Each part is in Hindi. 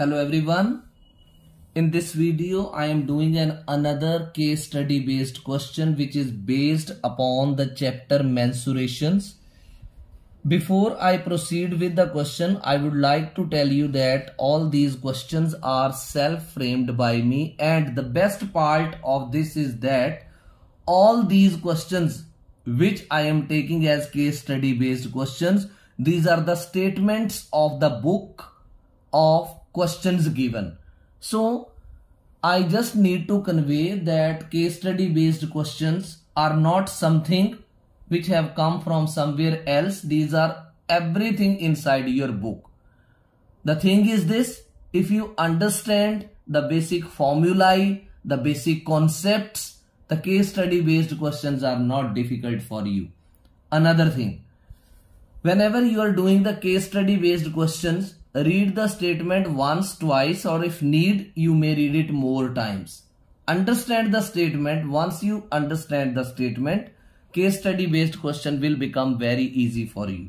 hello everyone in this video i am doing an another case study based question which is based upon the chapter mensurations before i proceed with the question i would like to tell you that all these questions are self framed by me and the best part of this is that all these questions which i am taking as case study based questions these are the statements of the book of questions given. So I just need to convey that case study based questions are not something which have come from somewhere else. These are everything inside your book. The thing is this, if you understand the basic formulae, the basic concepts, the case study based questions are not difficult for you. Another thing, whenever you are doing the case study based questions, read the statement once twice or if need you may read it more times understand the statement once you understand the statement case study based question will become very easy for you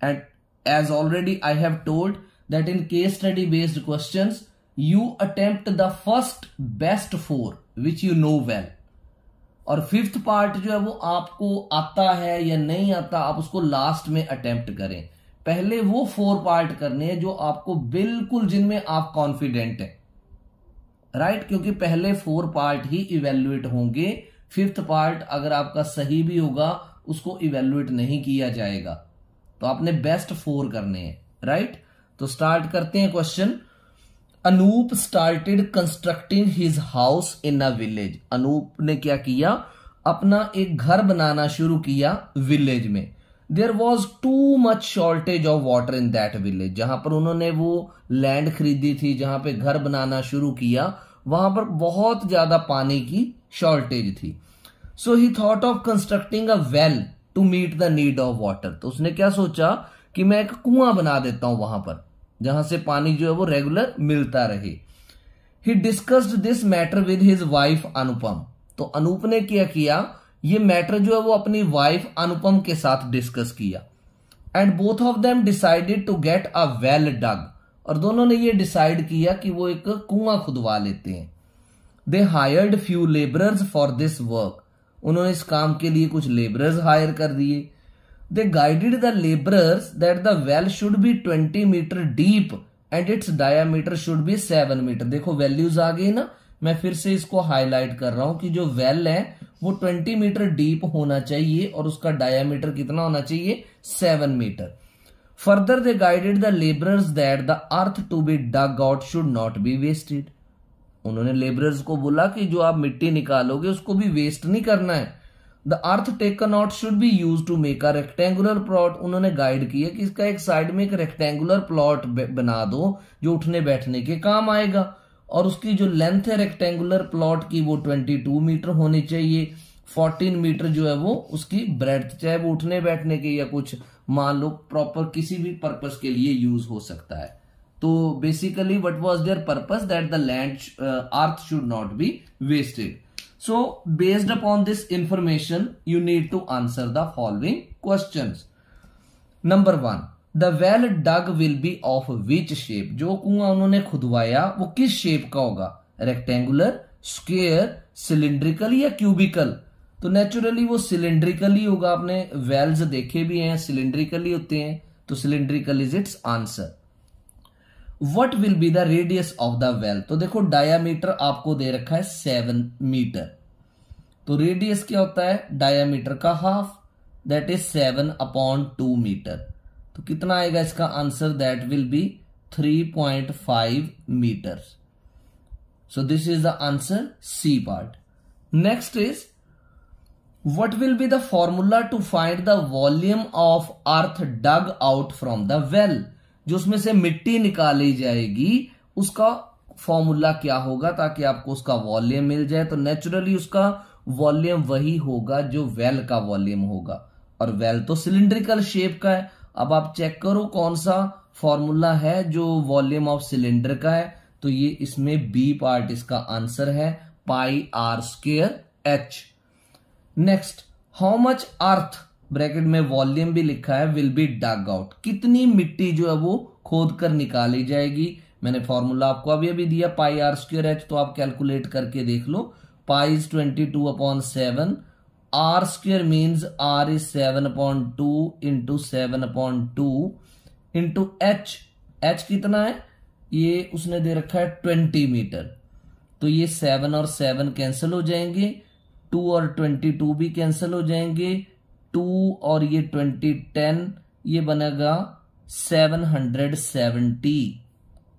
and as already i have told that in case study based questions you attempt the first best four which you know well और फिफ्थ पार्ट जो है वो आपको आता है या नहीं आता आप उसको लास्ट में अटेम्प्ट करें पहले वो फोर पार्ट करने हैं जो आपको बिल्कुल जिनमें आप कॉन्फिडेंट हैं राइट right? क्योंकि पहले फोर पार्ट ही इवेल्युएट होंगे फिफ्थ पार्ट अगर आपका सही भी होगा उसको इवेल्युएट नहीं किया जाएगा तो आपने बेस्ट फोर करने हैं राइट right? तो स्टार्ट करते हैं question Anoop started constructing his house in a village Anoop ने क्या किया अपना एक घर बनाना शुरू किया विलेज में there was too much shortage of water in that village जहां पर उन्होंने वो लैंड खरीदी थी जहां पे घर बनाना शुरू किया वहां पर बहुत ज्यादा पानी की शॉर्टेज थी so he thought of constructing a well to meet the need of water तो उसने क्या सोचा कि मैं एक कुआं बना देता हूं वहां पर जहां से पानी जो है वो रेगुलर मिलता रहे he discussed this matter with his wife Anupam तो अनुप ने क्या किया ये मैटर जो है वो अपनी वाइफ अनुपम के साथ डिस्कस किया and both of them decided to get a well dug और दोनों ने ये डिसाइड किया कि वो एक कुआं खुदवा लेते हैं they hired few labourers for this work उन्होंने इस काम के लिए कुछ लेबरर्स हायर कर दिए they guided the labourers that the well should be twenty metre deep and its diameter should be seven metre देखो वैल्यूज आ गई ना मैं फिर से इसको हाईलाइट कर रहा हूं कि जो वेल है वो ट्वेंटी मीटर डीप होना चाहिए और उसका डायामीटर कितना होना चाहिए 7 metre further they guided the labourers that the earth to be dug out should not be wasted उन्होंने लेबरर्स को बोला कि जो आप मिट्टी निकालोगे उसको भी वेस्ट नहीं करना है the earth taken out should be use to make a rectangular plot उन्होंने गाइड किया कि इसका एक साइड में एक रेक्टेंगुलर प्लॉट बना दो जो उठने बैठने के काम आएगा और उसकी जो लेंथ है रेक्टेंगुलर प्लॉट की वो 22 मीटर होनी चाहिए 14 मीटर जो है वो उसकी ब्रेड चाहे वो उठने बैठने के या कुछ मान लो प्रॉपर किसी भी पर्पज के लिए यूज हो सकता है तो basically what was their purpose that the land earth should not be wasted so based upon this information you need to answer the following question number one the well dug will be of which shape जो कुआ उन्होंने खुदवाया वो किस शेप का होगा रेक्टेंगुलर स्क्वेयर सिलिंड्रिकल या क्यूबिकल तो नेचुरली वो ही होगा आपने वेल्स देखे भी हैं ही होते हैं तो cylindrical is its answer what will be the radius of the well तो देखो डायामीटर आपको दे रखा है सेवन मीटर तो रेडियस क्या होता है डायामीटर का half that is seven upon two metre तो कितना आएगा इसका answer that will be 3.5 metre so this is the answer C part next is what will be the formula to find the volume of earth dug out from the well जो उसमें से मिट्टी निकाली जाएगी उसका फॉर्मूला क्या होगा ताकि आपको उसका वॉल्यूम मिल जाए तो नेचुरली उसका वॉल्यूम वही होगा जो वेल का वॉल्यूम होगा और वेल तो सिलिंड्रिकल शेप का है अब आप चेक करो कौन सा फॉर्मूला है जो वॉल्यूम ऑफ सिलेंडर का है तो ये इसमें बी पार्ट इसका आंसर है pi R square H next how much earth bracket में वॉल्यूम भी लिखा है विल बी डग आउट कितनी मिट्टी जो है वो खोद कर निकाली जाएगी मैंने फॉर्मूला आपको अभी अभी दिया पाई आर स्क्र एच तो आप कैलकुलेट करके देख लो pi is twenty two upon seven R square means R is seven point two into seven point two into H H कितना है ये उसने दे रखा है ट्वेंटी मीटर तो ये सेवन और सेवन कैंसिल हो जाएंगे टू और ट्वेंटी टू भी कैंसिल हो जाएंगे टू और ये ट्वेंटी टेन ये बनेगा seven hundred seventy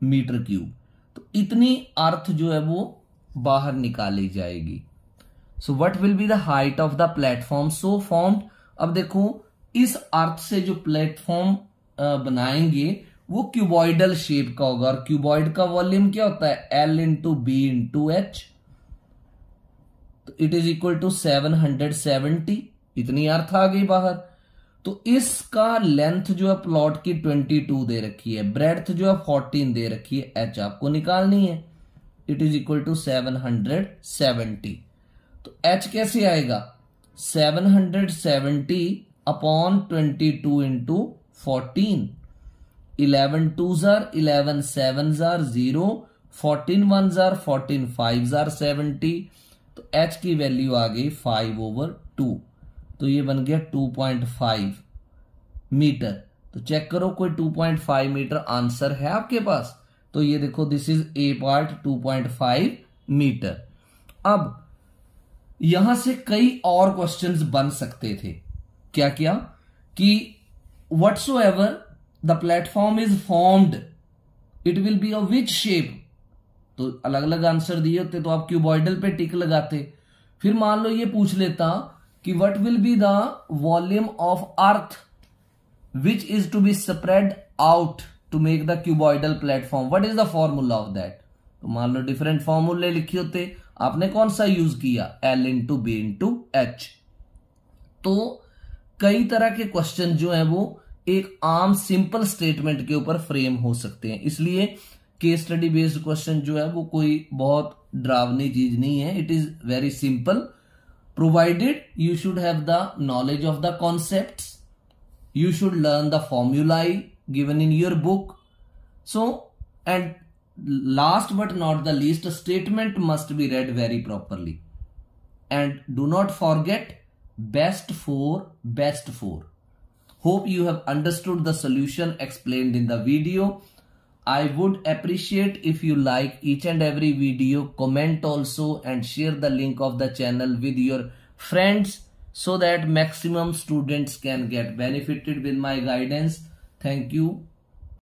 metre cube तो इतनी अर्थ जो है वो बाहर निकाली जाएगी so what will be the height of the platform so form अब देखो इस अर्थ से जो प्लेटफॉर्म बनाएंगे वो क्यूबॉइडल शेप का होगा और क्यूबॉइड का वॉल्यूम क्या होता है L into B into H it is equal to seven hundred seventy इतनी अर्थ आ गई बाहर तो इसका लेंथ जो है प्लॉट की ट्वेंटी टू दे रखी है ब्रेथ जो है फोर्टीन दे रखी है एच आपको निकालनी है it is equal to seven hundred seventy तो एच कैसे आएगा seven hundred seventy upon twenty two into fourteen eleven two जार इलेवन सेवन जार जीरो फोर्टीन वन जार फोर्टीन फाइव जार सेवेंटी तो एच की वैल्यू आ गई फाइव ओवर टू तो ये बन गया टू पॉइंट फाइव मीटर तो चेक करो कोई two point five metre answer है आपके पास तो ये देखो this is A part two point five metre अब यहां से कई और क्वेश्चंस बन सकते थे क्या क्या कि so ever the platform is formed it will be a which shape तो अलग अलग आंसर दिए होते तो आप क्यूबॉइडल पे टिक लगाते फिर मान लो ये पूछ लेता कि what will be the volume of earth which is to be spread out to make the cuboidal platform what is the formula of that तो मान लो डिफरेंट फॉर्मूले लिखे होते आपने कौन सा यूज किया L into B into H तो कई तरह के क्वेश्चन जो है वो एक आम सिंपल स्टेटमेंट के ऊपर फ्रेम हो सकते हैं इसलिए केस स्टडी बेस्ड क्वेश्चन जो है वो कोई बहुत डरावनी चीज नहीं है it is very simple provided you should have the knowledge of the concept you should learn the formulae given in your book so and last but not the least, statement must be read very properly. And do not forget best for, best for. Hope you have understood the solution explained in the video. I would appreciate if you like each and every video, comment also and share the link of the channel with your friends so that maximum students can get benefited with my guidance. Thank you.